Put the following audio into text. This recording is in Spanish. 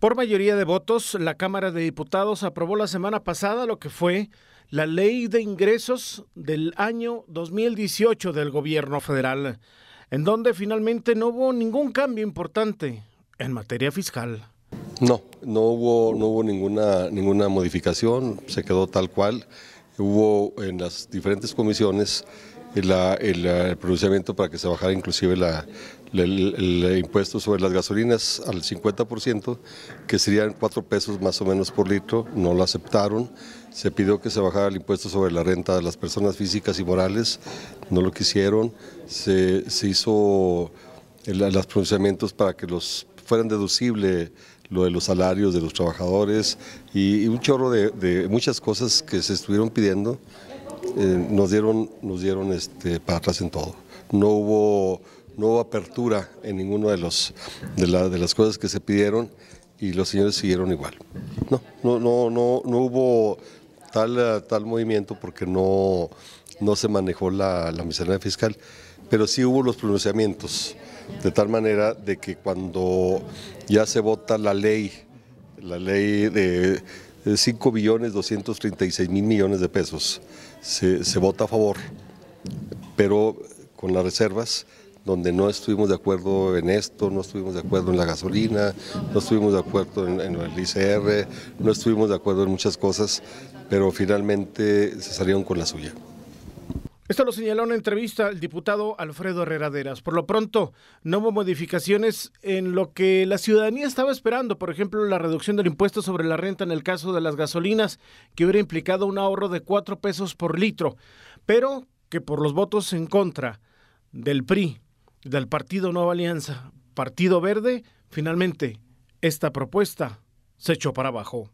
Por mayoría de votos, la Cámara de Diputados aprobó la semana pasada lo que fue la ley de ingresos del año 2018 del gobierno federal, en donde finalmente no hubo ningún cambio importante en materia fiscal. No, no hubo, no hubo ninguna, ninguna modificación, se quedó tal cual. Hubo en las diferentes comisiones el, pronunciamiento para que se bajara inclusive la, el, impuesto sobre las gasolinas al 50%, que serían 4 pesos más o menos por litro, no lo aceptaron. Se pidió que se bajara el impuesto sobre la renta de las personas físicas y morales, no lo quisieron. Se, se hizo los pronunciamientos para que los fueran deducibles lo de los salarios de los trabajadores y, un chorro de, de muchas cosas que se estuvieron pidiendo eh, nos dieron, nos dieron este, para atrás en todo. No hubo, no hubo apertura en ninguna de, los, de, de las cosas que se pidieron y los señores siguieron igual. No, no, no, no, no hubo tal, tal movimiento porque no, no se manejó la, la fiscal, pero sí hubo los pronunciamientos, de tal manera de que cuando ya se vota la ley, la ley de 5 billones 236 mil millones de pesos, se, vota a favor, pero con las reservas donde no estuvimos de acuerdo en esto, no estuvimos de acuerdo en la gasolina, no estuvimos de acuerdo en, el ICR, no estuvimos de acuerdo en muchas cosas, pero finalmente se salieron con la suya. Esto lo señaló en una entrevista el diputado Alfredo Herreraderas. Por lo pronto, no hubo modificaciones en lo que la ciudadanía estaba esperando, por ejemplo, la reducción del impuesto sobre la renta en el caso de las gasolinas, que hubiera implicado un ahorro de cuatro pesos por litro, pero que por los votos en contra del PRI, del Partido Nueva Alianza, Partido Verde, finalmente esta propuesta se echó para abajo.